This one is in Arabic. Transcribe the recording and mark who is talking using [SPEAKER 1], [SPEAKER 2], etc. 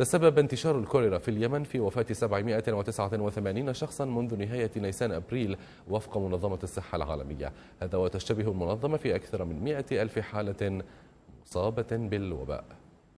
[SPEAKER 1] تسبب انتشار الكوليرا في اليمن في وفاة 789 شخصا منذ نهاية نيسان أبريل وفق منظمة الصحة العالمية هذا وتشتبه المنظمة في أكثر من 100 ألف حالة مصابة بالوباء